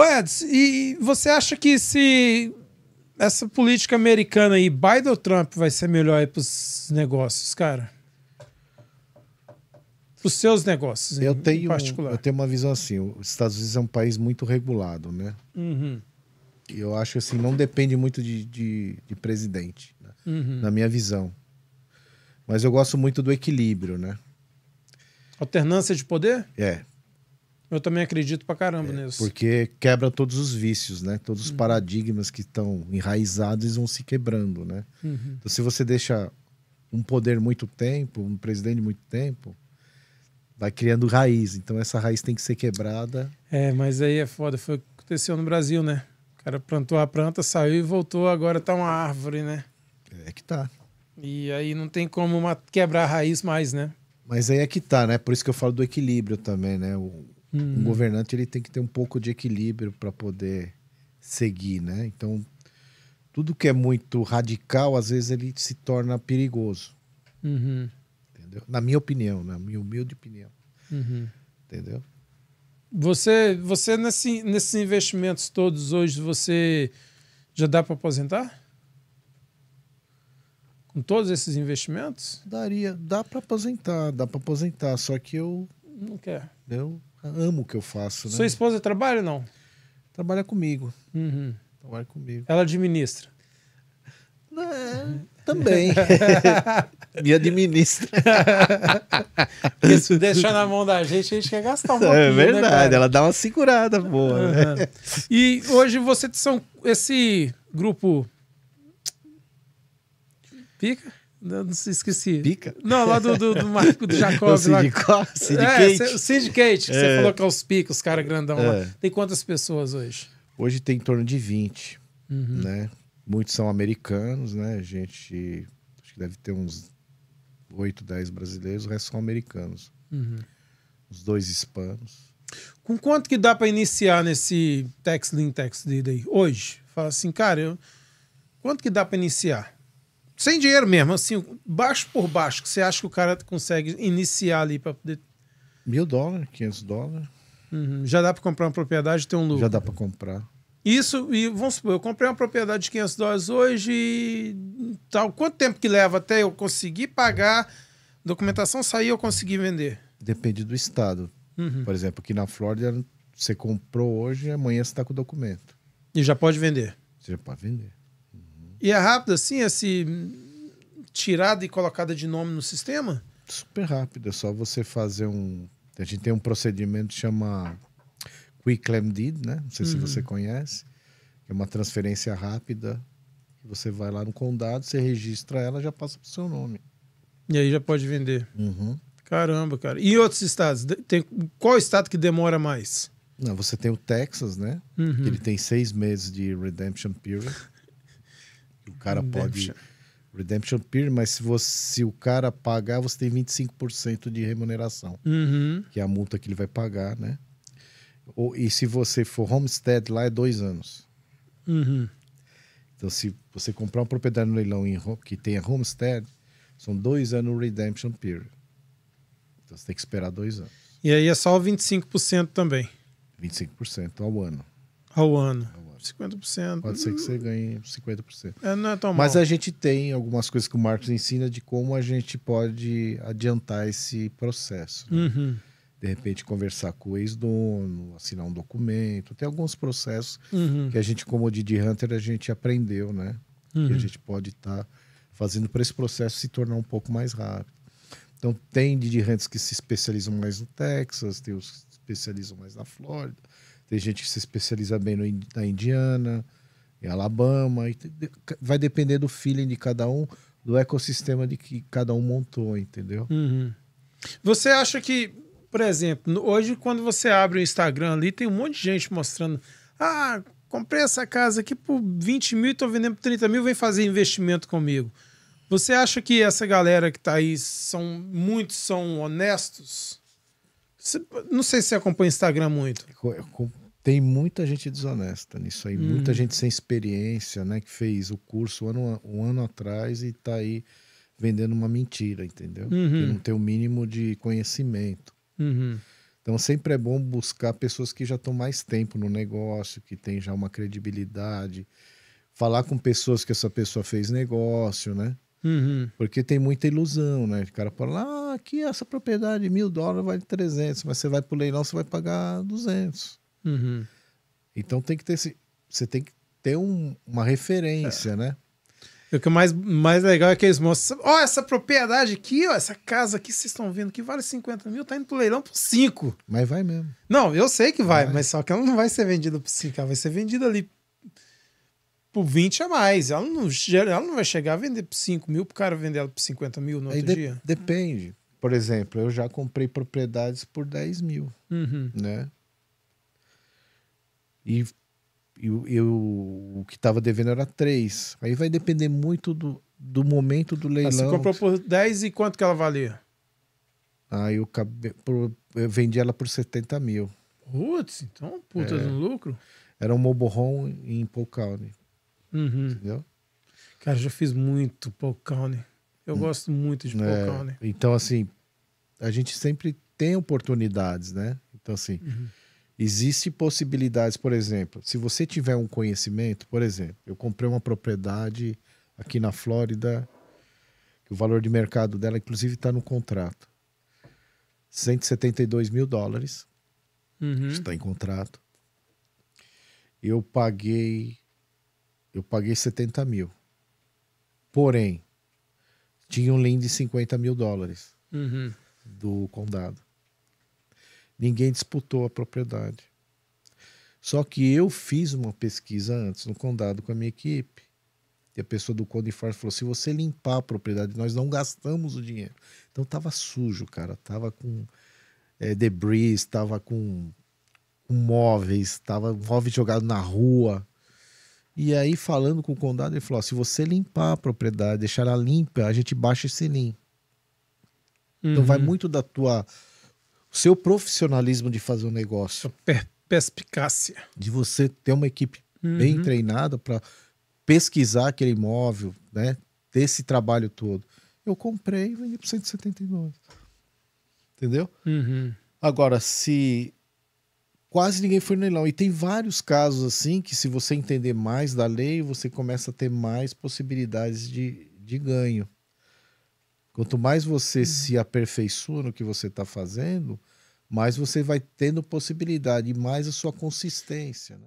Ô Edson, e você acha que se essa política americana aí, Biden ou Trump, vai ser melhor aí pros negócios, cara? Pros seus negócios, eu em, tenho, em particular. Eu tenho uma visão assim, os Estados Unidos é um país muito regulado, né? Uhum. Eu acho assim, não depende muito de, de, de presidente, né? uhum. na minha visão. Mas eu gosto muito do equilíbrio, né? Alternância de poder? É, eu também acredito pra caramba é, nisso. Porque quebra todos os vícios, né? Todos os uhum. paradigmas que estão enraizados vão se quebrando, né? Uhum. Então, se você deixa um poder muito tempo, um presidente muito tempo, vai criando raiz. Então, essa raiz tem que ser quebrada. É, mas aí é foda. Foi o que aconteceu no Brasil, né? O cara plantou a planta, saiu e voltou. Agora tá uma árvore, né? É que tá. E aí não tem como uma... quebrar a raiz mais, né? Mas aí é que tá, né? Por isso que eu falo do equilíbrio também, né? O Hum. Um governante ele tem que ter um pouco de equilíbrio para poder seguir, né? Então, tudo que é muito radical, às vezes ele se torna perigoso. Uhum. Entendeu? Na minha opinião, na minha humilde opinião. Uhum. Entendeu? Você, você nesse, nesses investimentos todos hoje, você já dá para aposentar? Com todos esses investimentos? Daria, dá para aposentar, dá para aposentar, só que eu não quero. Eu amo o que eu faço. Né? Sua esposa trabalha ou não? Trabalha comigo. Uhum. Trabalha comigo. Ela administra? também. Me administra. Se deixar na mão da gente, a gente quer gastar um é pouquinho. É verdade, né, ela dá uma segurada boa. Uhum. Né? E hoje vocês são esse grupo. Pica? Não, não se esqueci. Pica? Não, lá do, do, do Marco do Jacob. Cid, lá. Cid é, Kate. Cid é. você falou que é os picos, os caras grandão lá. É. Tem quantas pessoas hoje? Hoje tem em torno de 20, uhum. né? Muitos são americanos, né? A gente acho que deve ter uns 8, 10 brasileiros, o resto são americanos. Uhum. Os dois hispanos. Com quanto que dá para iniciar nesse Tex Lean Tex Lead Hoje? Fala assim, cara, eu... quanto que dá para iniciar? sem dinheiro mesmo, assim, baixo por baixo, que você acha que o cara consegue iniciar ali para poder. Mil dólares, 500 dólares. Uhum. Já dá para comprar uma propriedade e ter um lucro. Já dá para comprar. Isso, e vamos supor, eu comprei uma propriedade de 500 dólares hoje e tal. Quanto tempo que leva até eu conseguir pagar, documentação sair eu conseguir vender? Depende do estado. Uhum. Por exemplo, aqui na Flórida, você comprou hoje e amanhã você está com o documento. E já pode vender? Você já pode vender. E é rápido assim, esse tirada e colocada de nome no sistema? Super rápido, é só você fazer um. A gente tem um procedimento que chama Quick Claim Deed, né? Não sei uhum. se você conhece. É uma transferência rápida. Você vai lá no condado, você registra ela, já passa pro seu nome. E aí já pode vender. Uhum. Caramba, cara. E outros estados? Tem... Qual estado que demora mais? Não, você tem o Texas, né? Uhum. Ele tem seis meses de redemption period. o cara Redemption. pode. Redemption Peer, mas se, você, se o cara pagar, você tem 25% de remuneração, uhum. que é a multa que ele vai pagar, né? Ou, e se você for homestead, lá é dois anos. Uhum. Então, se você comprar uma propriedade no leilão em, que tenha homestead, são dois anos o redemption period. Então, você tem que esperar dois anos. E aí é só 25% também. 25% ao ano. Ao ano. Ao ano. 50%. Pode ser que você ganhe 50%. É, não é tão Mas mal. a gente tem algumas coisas que o Marcos ensina de como a gente pode adiantar esse processo. Né? Uhum. De repente, conversar com o ex-dono, assinar um documento. Tem alguns processos uhum. que a gente, como de Hunter, a gente aprendeu, né? Uhum. Que a uhum. gente pode estar tá fazendo para esse processo se tornar um pouco mais rápido. Então, tem Didi Hunters que se especializam mais no Texas, tem os que se especializam mais na Flórida tem gente que se especializa bem no, na Indiana, em Alabama. vai depender do feeling de cada um, do ecossistema de que cada um montou, entendeu? Uhum. Você acha que, por exemplo, hoje quando você abre o Instagram ali, tem um monte de gente mostrando. Ah, comprei essa casa aqui por 20 mil, e estou vendendo por 30 mil, vem fazer investimento comigo. Você acha que essa galera que está aí são muitos são honestos? Não sei se você acompanha o Instagram muito. Tem muita gente desonesta nisso aí, hum. muita uhum. gente sem experiência, né? Que fez o curso um ano, um ano atrás e tá aí vendendo uma mentira, entendeu? Uhum. não tem o mínimo de conhecimento. Uhum. Então sempre é bom buscar pessoas que já estão mais tempo no negócio, que tem já uma credibilidade, falar com pessoas que essa pessoa fez negócio, né? Uhum. Porque tem muita ilusão, né? O cara fala, ah, aqui essa propriedade, mil dólares vale 300, mas você vai para o leilão, você vai pagar 200. Uhum. Então tem que ter esse... Você tem que ter um, uma referência, é. né? O que mais, mais legal é que eles mostram. Ó, oh, essa propriedade aqui, ó, essa casa aqui, vocês estão vendo que vale 50 mil, tá indo pro leilão por 5. Mas vai mesmo. Não, eu sei que vai, vai. mas só que ela não vai ser vendida por 5, ela vai ser vendida ali por 20 a mais. Ela não, ela não vai chegar a vender por 5 mil, para o cara vender ela por 50 mil no outro de, dia. Depende. Por exemplo, eu já comprei propriedades por 10 mil, uhum. né? E, e eu, o que estava devendo era 3. Aí vai depender muito do, do momento do ah, leilão. Você comprou por 10 e quanto que ela valia? Aí eu, eu vendi ela por 70 mil. Putz, então puta é. no lucro. Era um moborrom em Polcaune. Uhum. Entendeu? Cara, já fiz muito Paul County. Eu hum. gosto muito de Paul é, County. Então, assim, a gente sempre tem oportunidades, né? Então, assim, uhum. existe possibilidades, por exemplo, se você tiver um conhecimento, por exemplo, eu comprei uma propriedade aqui na Flórida, que o valor de mercado dela, inclusive, está no contrato. 172 mil dólares. Uhum. Está em contrato. Eu paguei eu paguei 70 mil. Porém, tinha um lien de 50 mil dólares uhum. do condado. Ninguém disputou a propriedade. Só que eu fiz uma pesquisa antes no condado com a minha equipe. E a pessoa do Conifor falou: se você limpar a propriedade, nós não gastamos o dinheiro. Então tava sujo, cara. Tava com é, debris, tava com, com móveis, tava móveis jogado na rua. E aí, falando com o condado, ele falou: se você limpar a propriedade, deixar ela limpa, a gente baixa esse lim. Uhum. Então vai uhum. muito da tua. seu profissionalismo de fazer o um negócio. Per perspicácia. De você ter uma equipe uhum. bem treinada para pesquisar aquele imóvel, né? Ter esse trabalho todo. Eu comprei e vendi por 179. Entendeu? Uhum. Agora, se quase ninguém foi no leilão. E tem vários casos assim que, se você entender mais da lei, você começa a ter mais possibilidades de, de ganho. Quanto mais você uhum. se aperfeiçoa no que você está fazendo, mais você vai tendo possibilidade e mais a sua consistência. Né?